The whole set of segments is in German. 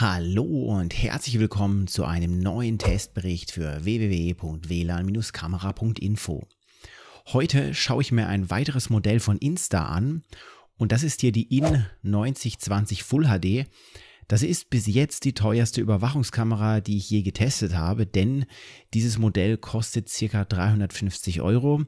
Hallo und herzlich willkommen zu einem neuen Testbericht für www.wlan-kamera.info. Heute schaue ich mir ein weiteres Modell von Insta an und das ist hier die IN 9020 Full HD. Das ist bis jetzt die teuerste Überwachungskamera, die ich je getestet habe, denn dieses Modell kostet ca. 350 Euro.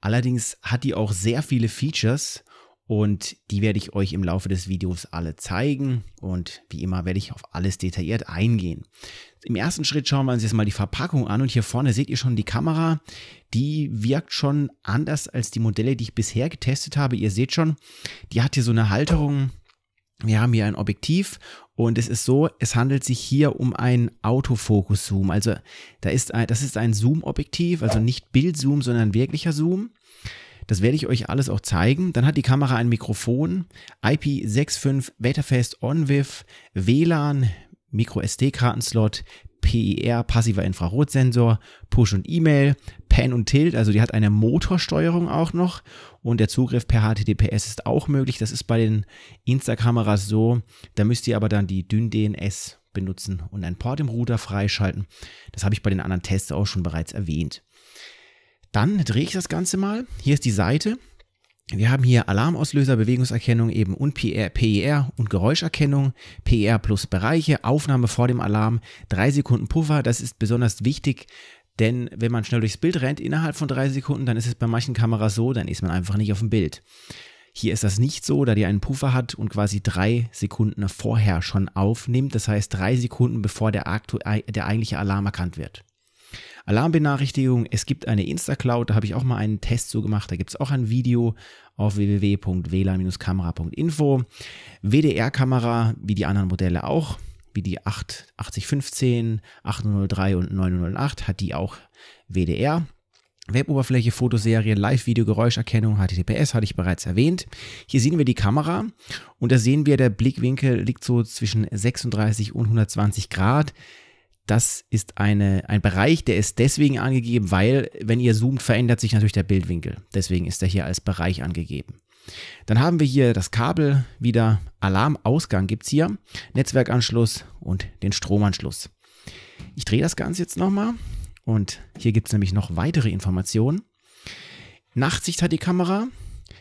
Allerdings hat die auch sehr viele Features und die werde ich euch im Laufe des Videos alle zeigen und wie immer werde ich auf alles detailliert eingehen. Im ersten Schritt schauen wir uns jetzt mal die Verpackung an und hier vorne seht ihr schon die Kamera, die wirkt schon anders als die Modelle, die ich bisher getestet habe. Ihr seht schon, die hat hier so eine Halterung. Wir haben hier ein Objektiv und es ist so, es handelt sich hier um einen Autofokus-Zoom. Also da ist ein, das ist ein Zoom-Objektiv, also nicht Bildzoom, sondern wirklicher Zoom. Das werde ich euch alles auch zeigen. Dann hat die Kamera ein Mikrofon, IP65 wetterfest OnViv, WLAN, Micro SD-Kartenslot, PIR, passiver Infrarotsensor, Push und E-Mail, Pan und Tilt, also die hat eine Motorsteuerung auch noch und der Zugriff per HTTPS ist auch möglich. Das ist bei den Insta-Kameras so, da müsst ihr aber dann die dünn DNS benutzen und einen Port im Router freischalten. Das habe ich bei den anderen Tests auch schon bereits erwähnt. Dann drehe ich das Ganze mal. Hier ist die Seite. Wir haben hier Alarmauslöser, Bewegungserkennung eben und PER, PER und Geräuscherkennung, PER plus Bereiche, Aufnahme vor dem Alarm, drei Sekunden Puffer. Das ist besonders wichtig, denn wenn man schnell durchs Bild rennt innerhalb von drei Sekunden, dann ist es bei manchen Kameras so, dann ist man einfach nicht auf dem Bild. Hier ist das nicht so, da die einen Puffer hat und quasi drei Sekunden vorher schon aufnimmt. Das heißt drei Sekunden, bevor der, der eigentliche Alarm erkannt wird. Alarmbenachrichtigung, es gibt eine Insta-Cloud, da habe ich auch mal einen Test zu gemacht, da gibt es auch ein Video auf www.wlan-kamera.info. WDR-Kamera, wie die anderen Modelle auch, wie die 8015, 803 und 908, hat die auch WDR. Weboberfläche, Fotoserie, Live-Video, Geräuscherkennung, HTTPS hatte ich bereits erwähnt. Hier sehen wir die Kamera und da sehen wir, der Blickwinkel liegt so zwischen 36 und 120 Grad das ist eine, ein Bereich, der ist deswegen angegeben, weil, wenn ihr zoomt, verändert sich natürlich der Bildwinkel. Deswegen ist er hier als Bereich angegeben. Dann haben wir hier das Kabel wieder, Alarmausgang gibt es hier, Netzwerkanschluss und den Stromanschluss. Ich drehe das Ganze jetzt nochmal und hier gibt es nämlich noch weitere Informationen. Nachtsicht hat die Kamera,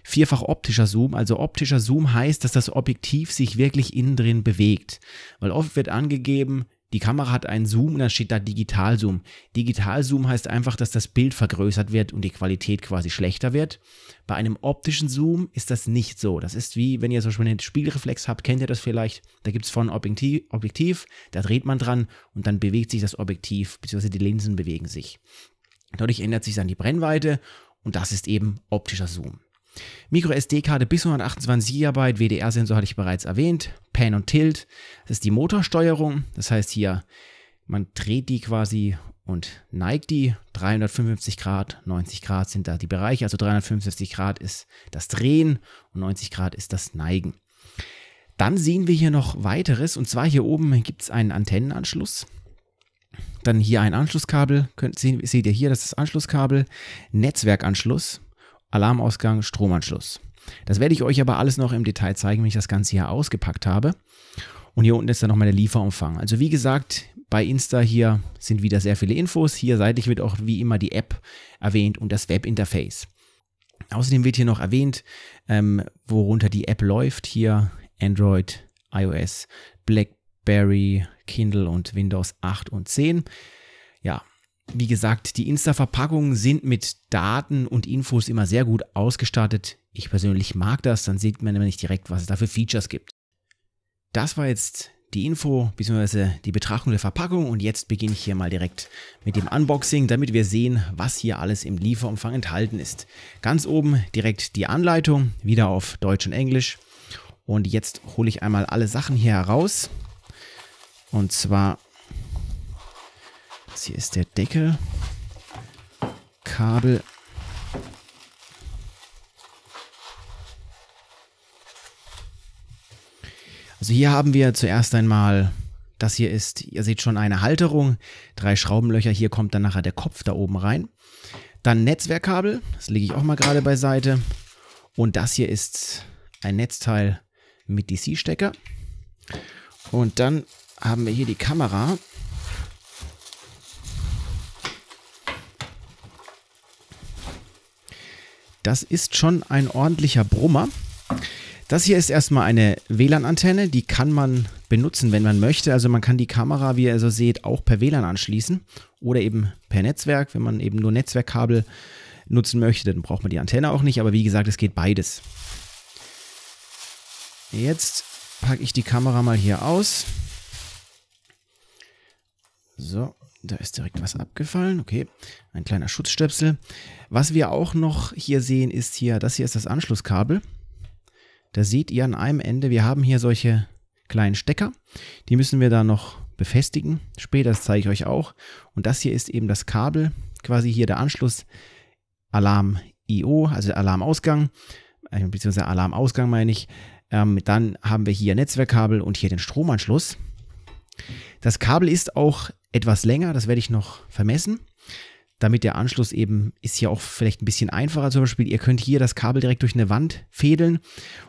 vierfach optischer Zoom. Also optischer Zoom heißt, dass das Objektiv sich wirklich innen drin bewegt. Weil oft wird angegeben, die Kamera hat einen Zoom und dann steht da Digitalzoom. Digitalzoom heißt einfach, dass das Bild vergrößert wird und die Qualität quasi schlechter wird. Bei einem optischen Zoom ist das nicht so. Das ist wie, wenn ihr zum Beispiel einen Spiegelreflex habt, kennt ihr das vielleicht. Da gibt es von Objektiv, Objektiv, da dreht man dran und dann bewegt sich das Objektiv, beziehungsweise die Linsen bewegen sich. Dadurch ändert sich dann die Brennweite und das ist eben optischer Zoom. MicroSD-Karte bis 128 GB, WDR-Sensor hatte ich bereits erwähnt, Pan und Tilt, das ist die Motorsteuerung, das heißt hier, man dreht die quasi und neigt die 355 Grad, 90 Grad sind da die Bereiche, also 355 Grad ist das Drehen und 90 Grad ist das Neigen. Dann sehen wir hier noch weiteres und zwar hier oben gibt es einen Antennenanschluss. Dann hier ein Anschlusskabel, könnt, seht ihr hier, das ist das Anschlusskabel, Netzwerkanschluss, Alarmausgang, Stromanschluss. Das werde ich euch aber alles noch im Detail zeigen, wenn ich das Ganze hier ausgepackt habe. Und hier unten ist dann nochmal der Lieferumfang. Also wie gesagt, bei Insta hier sind wieder sehr viele Infos. Hier seitlich wird auch wie immer die App erwähnt und das Webinterface. Außerdem wird hier noch erwähnt, ähm, worunter die App läuft. Hier Android, iOS, BlackBerry, Kindle und Windows 8 und 10. Ja, wie gesagt, die Insta-Verpackungen sind mit Daten und Infos immer sehr gut ausgestattet. Ich persönlich mag das, dann sieht man nämlich direkt, was es da für Features gibt. Das war jetzt die Info bzw. die Betrachtung der Verpackung und jetzt beginne ich hier mal direkt mit dem Unboxing, damit wir sehen, was hier alles im Lieferumfang enthalten ist. Ganz oben direkt die Anleitung, wieder auf Deutsch und Englisch. Und jetzt hole ich einmal alle Sachen hier heraus. Und zwar das hier ist der Deckel. Kabel. Also hier haben wir zuerst einmal, das hier ist, ihr seht schon eine Halterung, drei Schraubenlöcher, hier kommt dann nachher der Kopf da oben rein. Dann Netzwerkkabel, das lege ich auch mal gerade beiseite. Und das hier ist ein Netzteil mit DC-Stecker. Und dann haben wir hier die Kamera. Das ist schon ein ordentlicher Brummer. Das hier ist erstmal eine WLAN-Antenne, die kann man benutzen, wenn man möchte. Also man kann die Kamera, wie ihr so also seht, auch per WLAN anschließen oder eben per Netzwerk. Wenn man eben nur Netzwerkkabel nutzen möchte, dann braucht man die Antenne auch nicht. Aber wie gesagt, es geht beides. Jetzt packe ich die Kamera mal hier aus. So, da ist direkt was abgefallen. Okay, ein kleiner Schutzstöpsel. Was wir auch noch hier sehen, ist hier, das hier ist das Anschlusskabel. Da seht ihr an einem Ende, wir haben hier solche kleinen Stecker. Die müssen wir da noch befestigen. Später, das zeige ich euch auch. Und das hier ist eben das Kabel, quasi hier der Anschluss. Alarm IO, also Alarmausgang, äh, beziehungsweise Alarmausgang meine ich. Ähm, dann haben wir hier Netzwerkkabel und hier den Stromanschluss. Das Kabel ist auch etwas länger, das werde ich noch vermessen, damit der Anschluss eben ist hier auch vielleicht ein bisschen einfacher. Zum Beispiel, ihr könnt hier das Kabel direkt durch eine Wand fädeln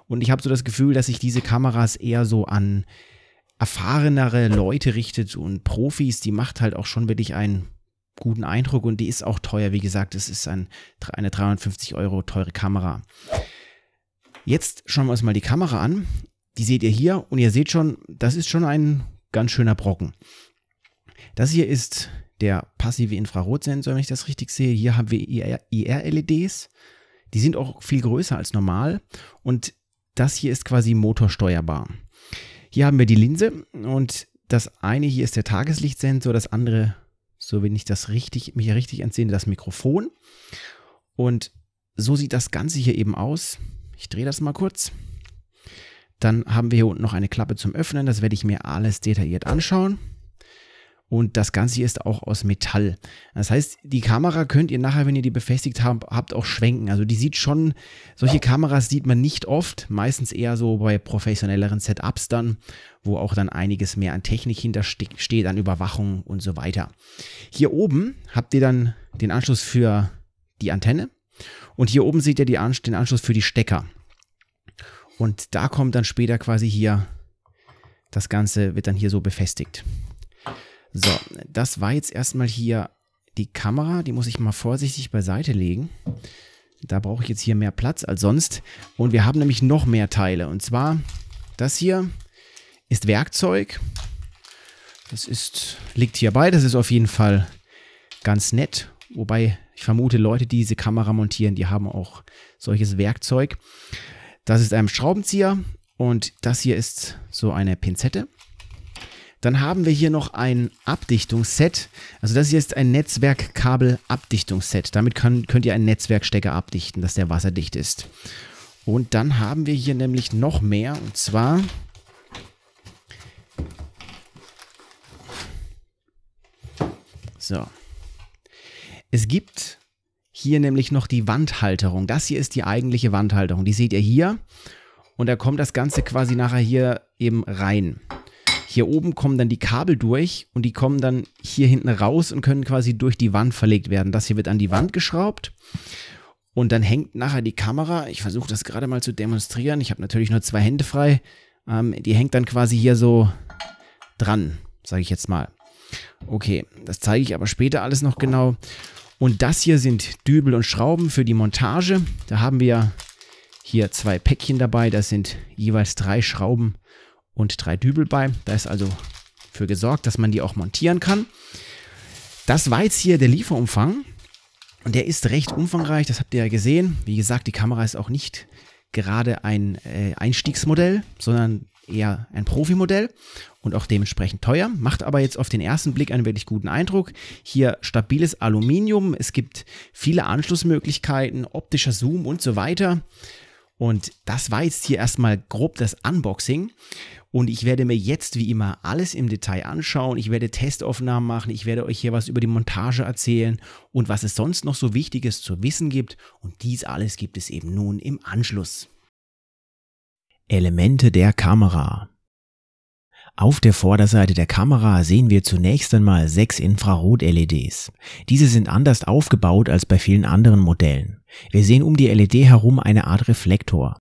und ich habe so das Gefühl, dass sich diese Kameras eher so an erfahrenere Leute richtet und Profis, die macht halt auch schon wirklich einen guten Eindruck und die ist auch teuer. Wie gesagt, es ist ein, eine 350 Euro teure Kamera. Jetzt schauen wir uns mal die Kamera an. Die seht ihr hier und ihr seht schon, das ist schon ein ganz schöner Brocken. Das hier ist der passive Infrarotsensor, wenn ich das richtig sehe. Hier haben wir IR-LEDs. Die sind auch viel größer als normal und das hier ist quasi motorsteuerbar. Hier haben wir die Linse und das eine hier ist der Tageslichtsensor, das andere, so wenn ich das richtig, mich richtig entsehe, das Mikrofon. Und so sieht das Ganze hier eben aus. Ich drehe das mal kurz. Dann haben wir hier unten noch eine Klappe zum Öffnen. Das werde ich mir alles detailliert anschauen. Und das Ganze hier ist auch aus Metall. Das heißt, die Kamera könnt ihr nachher, wenn ihr die befestigt habt, auch schwenken. Also die sieht schon, solche Kameras sieht man nicht oft. Meistens eher so bei professionelleren Setups dann, wo auch dann einiges mehr an Technik hintersteht, an Überwachung und so weiter. Hier oben habt ihr dann den Anschluss für die Antenne. Und hier oben seht ihr An den Anschluss für die Stecker. Und da kommt dann später quasi hier, das Ganze wird dann hier so befestigt. So, das war jetzt erstmal hier die Kamera. Die muss ich mal vorsichtig beiseite legen. Da brauche ich jetzt hier mehr Platz als sonst. Und wir haben nämlich noch mehr Teile. Und zwar, das hier ist Werkzeug. Das ist, liegt hier bei. Das ist auf jeden Fall ganz nett. Wobei ich vermute, Leute, die diese Kamera montieren, die haben auch solches Werkzeug. Das ist ein Schraubenzieher und das hier ist so eine Pinzette. Dann haben wir hier noch ein Abdichtungsset. Also das hier ist ein Netzwerkkabel-Abdichtungsset. Damit kann, könnt ihr einen Netzwerkstecker abdichten, dass der wasserdicht ist. Und dann haben wir hier nämlich noch mehr. Und zwar... So. Es gibt hier nämlich noch die Wandhalterung. Das hier ist die eigentliche Wandhalterung. Die seht ihr hier. Und da kommt das Ganze quasi nachher hier eben rein. Hier oben kommen dann die Kabel durch und die kommen dann hier hinten raus und können quasi durch die Wand verlegt werden. Das hier wird an die Wand geschraubt. Und dann hängt nachher die Kamera, ich versuche das gerade mal zu demonstrieren, ich habe natürlich nur zwei Hände frei, ähm, die hängt dann quasi hier so dran, sage ich jetzt mal. Okay, das zeige ich aber später alles noch genau. Und das hier sind Dübel und Schrauben für die Montage. Da haben wir hier zwei Päckchen dabei. Da sind jeweils drei Schrauben und drei Dübel bei. Da ist also für gesorgt, dass man die auch montieren kann. Das war jetzt hier der Lieferumfang. Und der ist recht umfangreich, das habt ihr ja gesehen. Wie gesagt, die Kamera ist auch nicht gerade ein äh, Einstiegsmodell, sondern eher ein Profimodell und auch dementsprechend teuer, macht aber jetzt auf den ersten Blick einen wirklich guten Eindruck. Hier stabiles Aluminium, es gibt viele Anschlussmöglichkeiten, optischer Zoom und so weiter. Und das war jetzt hier erstmal grob das Unboxing. Und ich werde mir jetzt wie immer alles im Detail anschauen. Ich werde Testaufnahmen machen. Ich werde euch hier was über die Montage erzählen und was es sonst noch so Wichtiges zu wissen gibt. Und dies alles gibt es eben nun im Anschluss. Elemente der Kamera. Auf der Vorderseite der Kamera sehen wir zunächst einmal sechs Infrarot-LEDs. Diese sind anders aufgebaut als bei vielen anderen Modellen. Wir sehen um die LED herum eine Art Reflektor.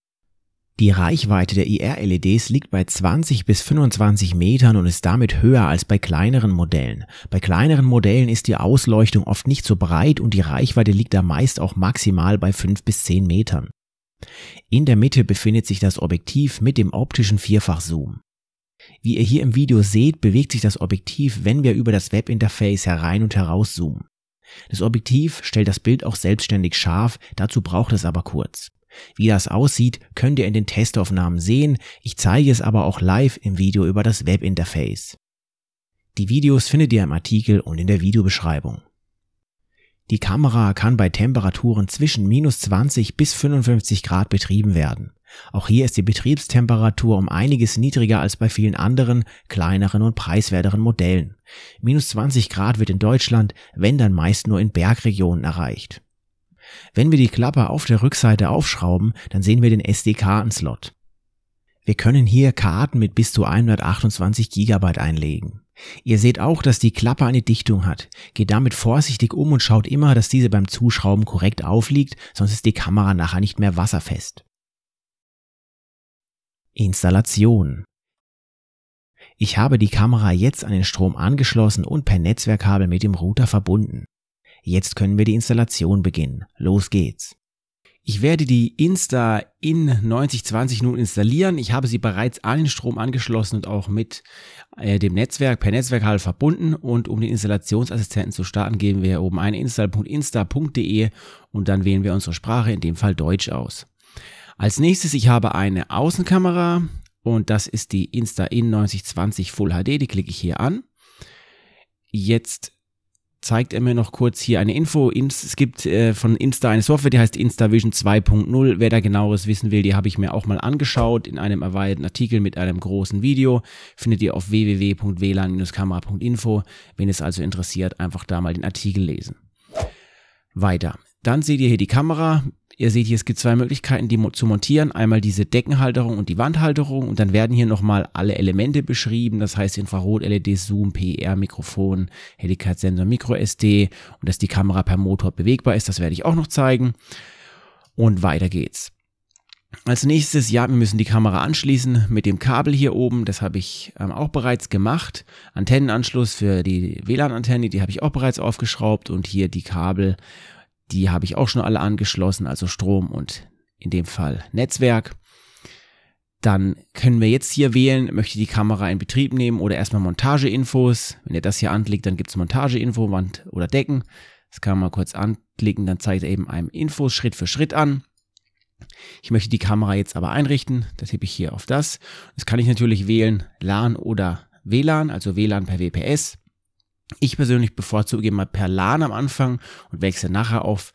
Die Reichweite der IR-LEDs liegt bei 20 bis 25 Metern und ist damit höher als bei kleineren Modellen. Bei kleineren Modellen ist die Ausleuchtung oft nicht so breit und die Reichweite liegt da meist auch maximal bei 5 bis 10 Metern. In der Mitte befindet sich das Objektiv mit dem optischen Vierfachzoom. Wie ihr hier im Video seht, bewegt sich das Objektiv, wenn wir über das Webinterface herein und herauszoomen. Das Objektiv stellt das Bild auch selbstständig scharf, dazu braucht es aber kurz. Wie das aussieht, könnt ihr in den Testaufnahmen sehen, ich zeige es aber auch live im Video über das Webinterface. Die Videos findet ihr im Artikel und in der Videobeschreibung. Die Kamera kann bei Temperaturen zwischen minus 20 bis 55 Grad betrieben werden. Auch hier ist die Betriebstemperatur um einiges niedriger als bei vielen anderen, kleineren und preiswerteren Modellen. Minus 20 Grad wird in Deutschland, wenn dann meist nur in Bergregionen erreicht. Wenn wir die Klappe auf der Rückseite aufschrauben, dann sehen wir den SD-Karten-Slot. Wir können hier Karten mit bis zu 128 GB einlegen. Ihr seht auch, dass die Klappe eine Dichtung hat. Geht damit vorsichtig um und schaut immer, dass diese beim Zuschrauben korrekt aufliegt, sonst ist die Kamera nachher nicht mehr wasserfest. Installation Ich habe die Kamera jetzt an den Strom angeschlossen und per Netzwerkkabel mit dem Router verbunden. Jetzt können wir die Installation beginnen. Los geht's. Ich werde die Insta in 9020 nun installieren. Ich habe sie bereits an den Strom angeschlossen und auch mit äh, dem Netzwerk per Netzwerkhalter verbunden. Und um den Installationsassistenten zu starten, geben wir oben ein install.insta.de und dann wählen wir unsere Sprache, in dem Fall Deutsch aus. Als nächstes, ich habe eine Außenkamera und das ist die Insta in 9020 Full HD. Die klicke ich hier an. Jetzt zeigt er mir noch kurz hier eine Info. Es gibt äh, von Insta eine Software, die heißt InstaVision 2.0. Wer da genaueres wissen will, die habe ich mir auch mal angeschaut in einem erweiterten Artikel mit einem großen Video. Findet ihr auf www.wlan-kamera.info. Wenn es also interessiert, einfach da mal den Artikel lesen. Weiter. Dann seht ihr hier die Kamera. Ihr seht hier, es gibt zwei Möglichkeiten, die zu montieren. Einmal diese Deckenhalterung und die Wandhalterung und dann werden hier nochmal alle Elemente beschrieben. Das heißt Infrarot, LED, Zoom, PR, Mikrofon, Micro SD. und dass die Kamera per Motor bewegbar ist. Das werde ich auch noch zeigen. Und weiter geht's. Als nächstes, ja, wir müssen die Kamera anschließen mit dem Kabel hier oben. Das habe ich ähm, auch bereits gemacht. Antennenanschluss für die WLAN-Antenne, die habe ich auch bereits aufgeschraubt und hier die Kabel die habe ich auch schon alle angeschlossen, also Strom und in dem Fall Netzwerk. Dann können wir jetzt hier wählen, möchte die Kamera in Betrieb nehmen oder erstmal Montageinfos. Wenn ihr das hier anklickt, dann gibt es Montageinfo, Wand oder Decken. Das kann man mal kurz anklicken, dann zeigt er eben einem Infos Schritt für Schritt an. Ich möchte die Kamera jetzt aber einrichten, da tippe ich hier auf das. Das kann ich natürlich wählen LAN oder WLAN, also WLAN per WPS. Ich persönlich bevorzuge immer per LAN am Anfang und wechsle nachher auf,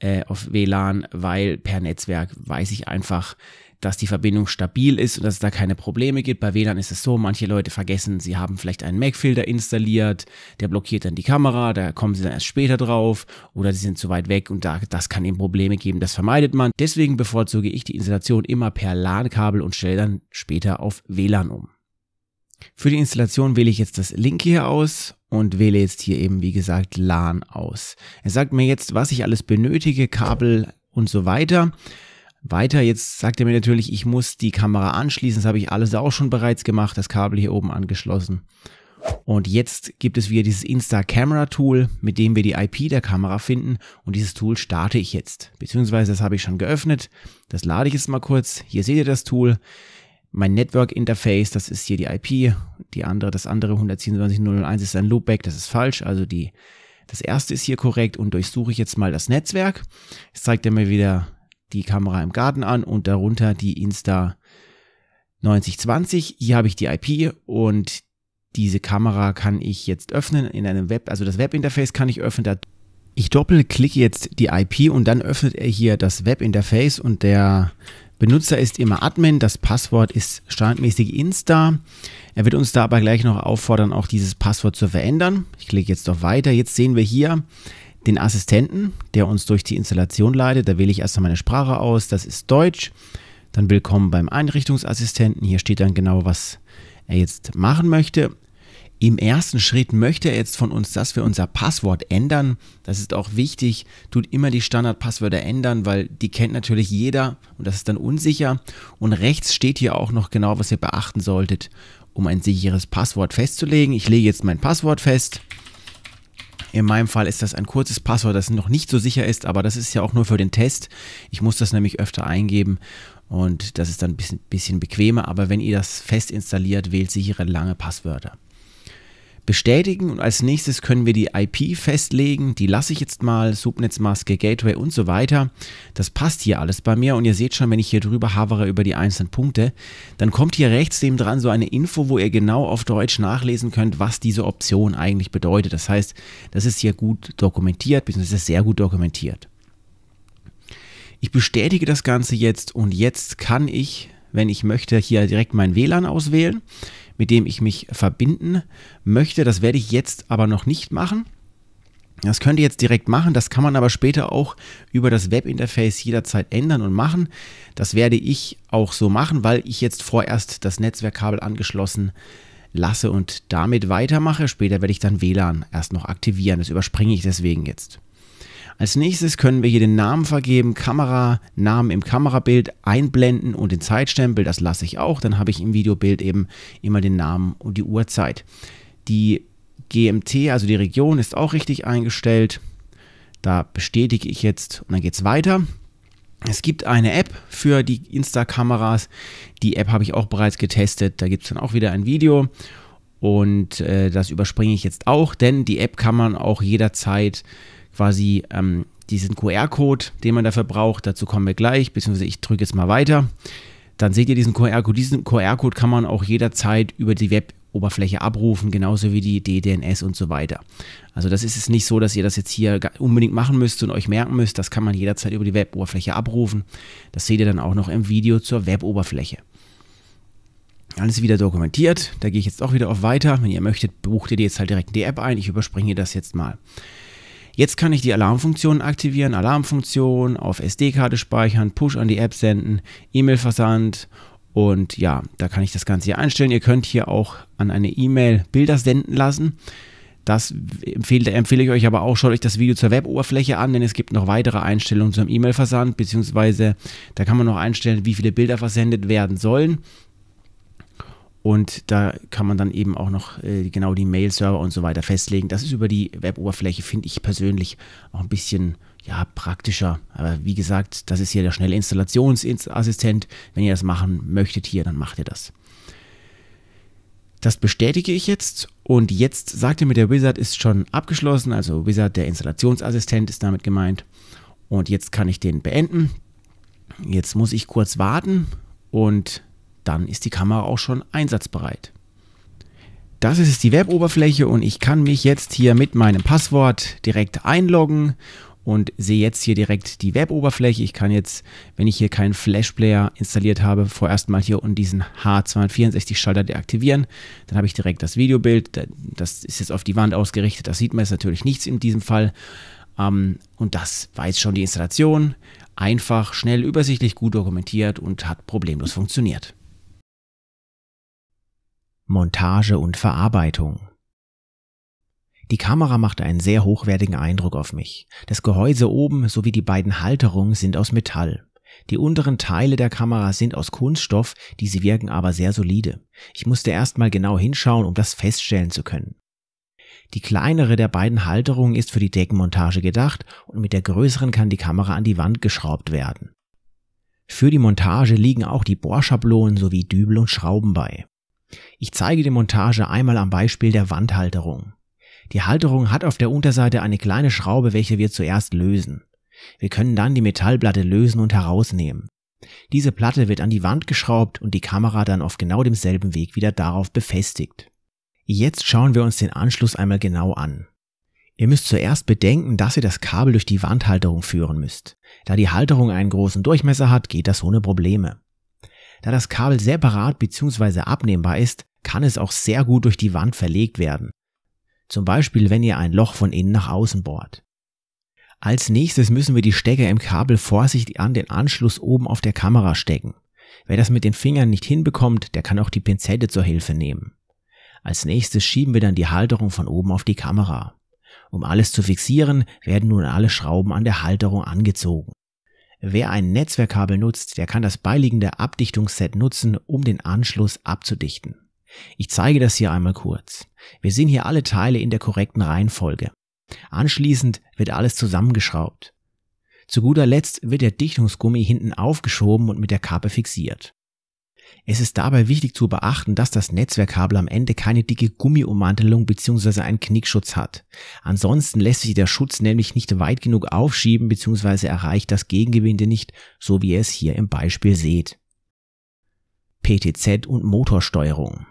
äh, auf WLAN, weil per Netzwerk weiß ich einfach, dass die Verbindung stabil ist und dass es da keine Probleme gibt. Bei WLAN ist es so, manche Leute vergessen, sie haben vielleicht einen Mac-Filter installiert, der blockiert dann die Kamera, da kommen sie dann erst später drauf oder sie sind zu weit weg und da, das kann eben Probleme geben, das vermeidet man. Deswegen bevorzuge ich die Installation immer per LAN-Kabel und stelle dann später auf WLAN um. Für die Installation wähle ich jetzt das linke hier aus und wähle jetzt hier eben, wie gesagt, LAN aus. Er sagt mir jetzt, was ich alles benötige, Kabel und so weiter. Weiter, jetzt sagt er mir natürlich, ich muss die Kamera anschließen. Das habe ich alles auch schon bereits gemacht, das Kabel hier oben angeschlossen. Und jetzt gibt es wieder dieses Insta-Camera-Tool, mit dem wir die IP der Kamera finden. Und dieses Tool starte ich jetzt. Beziehungsweise das habe ich schon geöffnet. Das lade ich jetzt mal kurz. Hier seht ihr das Tool mein Network Interface, das ist hier die IP, die andere, das andere 127.0.1 ist ein Loopback, das ist falsch, also die, das erste ist hier korrekt und durchsuche ich jetzt mal das Netzwerk. Jetzt zeigt er mir wieder die Kamera im Garten an und darunter die Insta 9020. Hier habe ich die IP und diese Kamera kann ich jetzt öffnen in einem Web, also das Webinterface kann ich öffnen. Da Ich doppelklicke jetzt die IP und dann öffnet er hier das Webinterface und der Benutzer ist immer Admin, das Passwort ist standardmäßig Insta. Er wird uns da aber gleich noch auffordern, auch dieses Passwort zu verändern. Ich klicke jetzt auf Weiter. Jetzt sehen wir hier den Assistenten, der uns durch die Installation leitet. Da wähle ich erstmal meine Sprache aus, das ist Deutsch. Dann Willkommen beim Einrichtungsassistenten. Hier steht dann genau, was er jetzt machen möchte. Im ersten Schritt möchte er jetzt von uns, dass wir unser Passwort ändern. Das ist auch wichtig. Tut immer die Standardpasswörter ändern, weil die kennt natürlich jeder und das ist dann unsicher. Und rechts steht hier auch noch genau, was ihr beachten solltet, um ein sicheres Passwort festzulegen. Ich lege jetzt mein Passwort fest. In meinem Fall ist das ein kurzes Passwort, das noch nicht so sicher ist, aber das ist ja auch nur für den Test. Ich muss das nämlich öfter eingeben und das ist dann ein bisschen, bisschen bequemer. Aber wenn ihr das fest installiert, wählt sichere lange Passwörter bestätigen und als nächstes können wir die IP festlegen. Die lasse ich jetzt mal, Subnetzmaske, Gateway und so weiter. Das passt hier alles bei mir und ihr seht schon, wenn ich hier drüber havere über die einzelnen Punkte, dann kommt hier rechts neben dran so eine Info, wo ihr genau auf Deutsch nachlesen könnt, was diese Option eigentlich bedeutet. Das heißt, das ist hier gut dokumentiert, beziehungsweise sehr gut dokumentiert. Ich bestätige das Ganze jetzt und jetzt kann ich, wenn ich möchte, hier direkt mein WLAN auswählen mit dem ich mich verbinden möchte. Das werde ich jetzt aber noch nicht machen. Das könnt ihr jetzt direkt machen, das kann man aber später auch über das Webinterface jederzeit ändern und machen. Das werde ich auch so machen, weil ich jetzt vorerst das Netzwerkkabel angeschlossen lasse und damit weitermache. Später werde ich dann WLAN erst noch aktivieren. Das überspringe ich deswegen jetzt. Als nächstes können wir hier den Namen vergeben, Kamera, Namen im Kamerabild einblenden und den Zeitstempel, das lasse ich auch. Dann habe ich im Videobild eben immer den Namen und die Uhrzeit. Die GMT, also die Region, ist auch richtig eingestellt. Da bestätige ich jetzt und dann geht es weiter. Es gibt eine App für die Insta-Kameras. Die App habe ich auch bereits getestet. Da gibt es dann auch wieder ein Video. Und äh, das überspringe ich jetzt auch, denn die App kann man auch jederzeit quasi ähm, diesen QR-Code, den man dafür braucht. Dazu kommen wir gleich, beziehungsweise ich drücke jetzt mal weiter. Dann seht ihr diesen QR-Code. Diesen QR-Code kann man auch jederzeit über die Web-Oberfläche abrufen, genauso wie die DDNS und so weiter. Also das ist es nicht so, dass ihr das jetzt hier unbedingt machen müsst und euch merken müsst. Das kann man jederzeit über die Web-Oberfläche abrufen. Das seht ihr dann auch noch im Video zur Web-Oberfläche. Alles wieder dokumentiert. Da gehe ich jetzt auch wieder auf Weiter. Wenn ihr möchtet, bucht ihr jetzt halt direkt in die App ein. Ich überspringe das jetzt mal. Jetzt kann ich die Alarmfunktion aktivieren, Alarmfunktion auf SD-Karte speichern, Push an die App senden, E-Mail-Versand und ja, da kann ich das Ganze hier einstellen. Ihr könnt hier auch an eine E-Mail Bilder senden lassen. Das empfehle, empfehle, ich euch aber auch, schaut euch das Video zur Weboberfläche an, denn es gibt noch weitere Einstellungen zum E-Mail-Versand, beziehungsweise da kann man noch einstellen, wie viele Bilder versendet werden sollen. Und da kann man dann eben auch noch äh, genau die Mail-Server und so weiter festlegen. Das ist über die Web-Oberfläche, finde ich persönlich, auch ein bisschen ja, praktischer. Aber wie gesagt, das ist hier der schnelle Installationsassistent. Wenn ihr das machen möchtet hier, dann macht ihr das. Das bestätige ich jetzt und jetzt sagt ihr mir, der Wizard ist schon abgeschlossen. Also Wizard, der Installationsassistent, ist damit gemeint. Und jetzt kann ich den beenden. Jetzt muss ich kurz warten und dann ist die Kamera auch schon einsatzbereit. Das ist die Web-Oberfläche und ich kann mich jetzt hier mit meinem Passwort direkt einloggen und sehe jetzt hier direkt die Web-Oberfläche. Ich kann jetzt, wenn ich hier keinen Flash-Player installiert habe, vorerst mal hier unten diesen H264-Schalter deaktivieren. Dann habe ich direkt das Videobild. Das ist jetzt auf die Wand ausgerichtet. Das sieht man jetzt natürlich nichts in diesem Fall. Ähm, und das war jetzt schon die Installation. Einfach, schnell, übersichtlich, gut dokumentiert und hat problemlos funktioniert. Montage und Verarbeitung. Die Kamera macht einen sehr hochwertigen Eindruck auf mich. Das Gehäuse oben sowie die beiden Halterungen sind aus Metall. Die unteren Teile der Kamera sind aus Kunststoff, diese wirken aber sehr solide. Ich musste erstmal genau hinschauen, um das feststellen zu können. Die kleinere der beiden Halterungen ist für die Deckenmontage gedacht und mit der größeren kann die Kamera an die Wand geschraubt werden. Für die Montage liegen auch die Bohrschablonen sowie Dübel und Schrauben bei. Ich zeige die Montage einmal am Beispiel der Wandhalterung. Die Halterung hat auf der Unterseite eine kleine Schraube, welche wir zuerst lösen. Wir können dann die Metallplatte lösen und herausnehmen. Diese Platte wird an die Wand geschraubt und die Kamera dann auf genau demselben Weg wieder darauf befestigt. Jetzt schauen wir uns den Anschluss einmal genau an. Ihr müsst zuerst bedenken, dass ihr das Kabel durch die Wandhalterung führen müsst. Da die Halterung einen großen Durchmesser hat, geht das ohne Probleme. Da das Kabel separat bzw. abnehmbar ist, kann es auch sehr gut durch die Wand verlegt werden. Zum Beispiel, wenn ihr ein Loch von innen nach außen bohrt. Als nächstes müssen wir die Stecker im Kabel vorsichtig an den Anschluss oben auf der Kamera stecken. Wer das mit den Fingern nicht hinbekommt, der kann auch die Pinzette zur Hilfe nehmen. Als nächstes schieben wir dann die Halterung von oben auf die Kamera. Um alles zu fixieren, werden nun alle Schrauben an der Halterung angezogen. Wer ein Netzwerkkabel nutzt, der kann das beiliegende Abdichtungsset nutzen, um den Anschluss abzudichten. Ich zeige das hier einmal kurz. Wir sehen hier alle Teile in der korrekten Reihenfolge. Anschließend wird alles zusammengeschraubt. Zu guter Letzt wird der Dichtungsgummi hinten aufgeschoben und mit der Kappe fixiert. Es ist dabei wichtig zu beachten, dass das Netzwerkkabel am Ende keine dicke Gummiummantelung bzw. einen Knickschutz hat. Ansonsten lässt sich der Schutz nämlich nicht weit genug aufschieben bzw. erreicht das Gegengewinde nicht, so wie ihr es hier im Beispiel seht. PTZ und Motorsteuerung.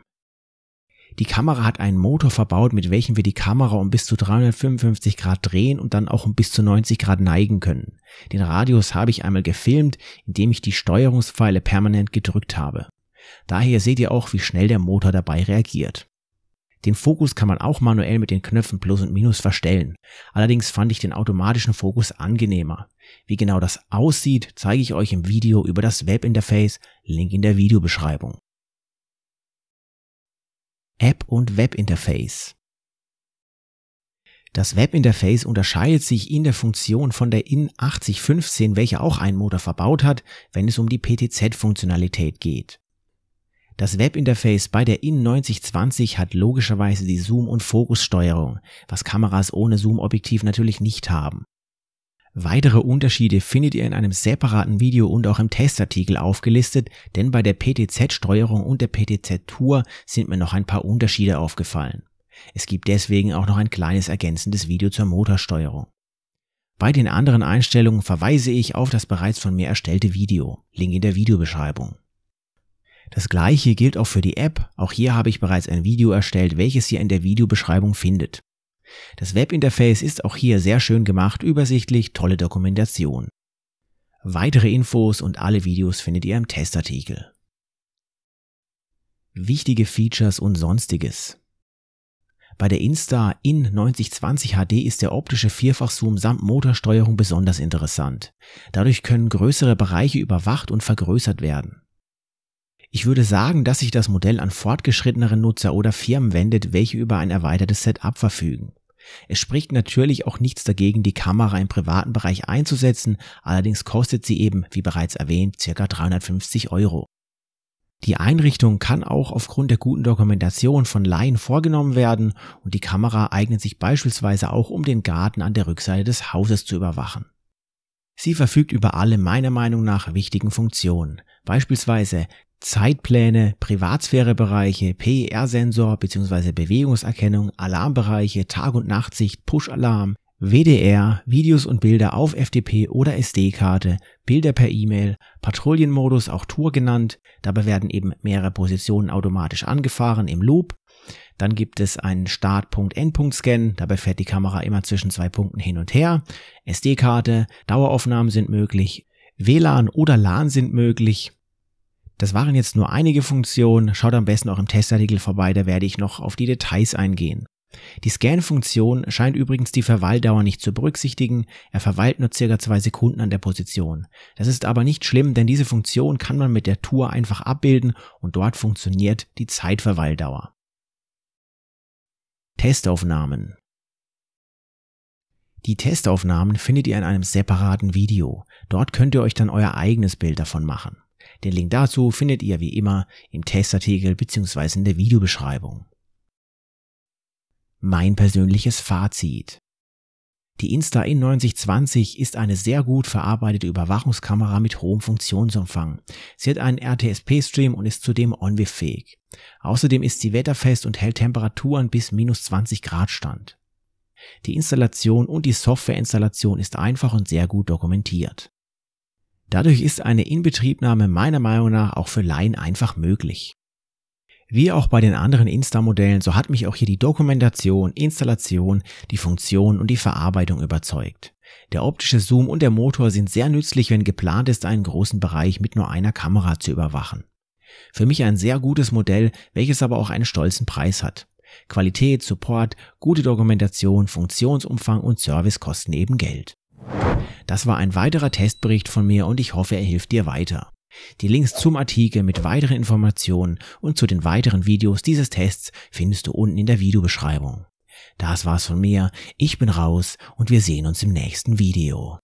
Die Kamera hat einen Motor verbaut, mit welchem wir die Kamera um bis zu 355 Grad drehen und dann auch um bis zu 90 Grad neigen können. Den Radius habe ich einmal gefilmt, indem ich die Steuerungspfeile permanent gedrückt habe. Daher seht ihr auch, wie schnell der Motor dabei reagiert. Den Fokus kann man auch manuell mit den Knöpfen Plus und Minus verstellen. Allerdings fand ich den automatischen Fokus angenehmer. Wie genau das aussieht, zeige ich euch im Video über das Webinterface, Link in der Videobeschreibung. App- und Webinterface. Das Webinterface unterscheidet sich in der Funktion von der IN8015, welche auch einen Motor verbaut hat, wenn es um die PTZ-Funktionalität geht. Das Webinterface bei der IN9020 hat logischerweise die Zoom- und Fokussteuerung, was Kameras ohne Zoomobjektiv natürlich nicht haben. Weitere Unterschiede findet ihr in einem separaten Video und auch im Testartikel aufgelistet, denn bei der PTZ-Steuerung und der PTZ-Tour sind mir noch ein paar Unterschiede aufgefallen. Es gibt deswegen auch noch ein kleines ergänzendes Video zur Motorsteuerung. Bei den anderen Einstellungen verweise ich auf das bereits von mir erstellte Video, Link in der Videobeschreibung. Das gleiche gilt auch für die App, auch hier habe ich bereits ein Video erstellt, welches ihr in der Videobeschreibung findet. Das Webinterface ist auch hier sehr schön gemacht, übersichtlich, tolle Dokumentation. Weitere Infos und alle Videos findet ihr im Testartikel. Wichtige Features und sonstiges. Bei der Insta In 9020 HD ist der optische Vierfachzoom samt Motorsteuerung besonders interessant. Dadurch können größere Bereiche überwacht und vergrößert werden. Ich würde sagen, dass sich das Modell an fortgeschrittenere Nutzer oder Firmen wendet, welche über ein erweitertes Setup verfügen. Es spricht natürlich auch nichts dagegen, die Kamera im privaten Bereich einzusetzen, allerdings kostet sie eben, wie bereits erwähnt, ca. 350 Euro. Die Einrichtung kann auch aufgrund der guten Dokumentation von Laien vorgenommen werden und die Kamera eignet sich beispielsweise auch, um den Garten an der Rückseite des Hauses zu überwachen. Sie verfügt über alle meiner Meinung nach wichtigen Funktionen. Beispielsweise Zeitpläne, Privatsphärebereiche, PER-Sensor bzw. Bewegungserkennung, Alarmbereiche, Tag- und Nachtsicht, Push-Alarm, WDR, Videos und Bilder auf FDP oder SD-Karte, Bilder per E-Mail, Patrouillenmodus, auch Tour genannt, dabei werden eben mehrere Positionen automatisch angefahren im Loop. Dann gibt es einen Start-Punkt-Endpunkt-Scan, dabei fährt die Kamera immer zwischen zwei Punkten hin und her. SD-Karte, Daueraufnahmen sind möglich, WLAN oder LAN sind möglich, das waren jetzt nur einige Funktionen, schaut am besten auch im Testartikel vorbei, da werde ich noch auf die Details eingehen. Die Scan-Funktion scheint übrigens die Verweildauer nicht zu berücksichtigen, er verweilt nur circa zwei Sekunden an der Position. Das ist aber nicht schlimm, denn diese Funktion kann man mit der Tour einfach abbilden und dort funktioniert die Zeitverweildauer. Testaufnahmen die Testaufnahmen findet ihr in einem separaten Video. Dort könnt ihr euch dann euer eigenes Bild davon machen. Den Link dazu findet ihr wie immer im Testartikel bzw. in der Videobeschreibung. Mein persönliches Fazit. Die Insta-In9020 ist eine sehr gut verarbeitete Überwachungskamera mit hohem Funktionsumfang. Sie hat einen RTSP-Stream und ist zudem on fähig Außerdem ist sie wetterfest und hält Temperaturen bis minus 20 Grad stand. Die Installation und die Softwareinstallation ist einfach und sehr gut dokumentiert. Dadurch ist eine Inbetriebnahme meiner Meinung nach auch für Laien einfach möglich. Wie auch bei den anderen Insta-Modellen, so hat mich auch hier die Dokumentation, Installation, die Funktion und die Verarbeitung überzeugt. Der optische Zoom und der Motor sind sehr nützlich, wenn geplant ist, einen großen Bereich mit nur einer Kamera zu überwachen. Für mich ein sehr gutes Modell, welches aber auch einen stolzen Preis hat. Qualität, Support, gute Dokumentation, Funktionsumfang und Service kosten eben Geld. Das war ein weiterer Testbericht von mir und ich hoffe, er hilft dir weiter. Die Links zum Artikel mit weiteren Informationen und zu den weiteren Videos dieses Tests findest du unten in der Videobeschreibung. Das war's von mir, ich bin raus und wir sehen uns im nächsten Video.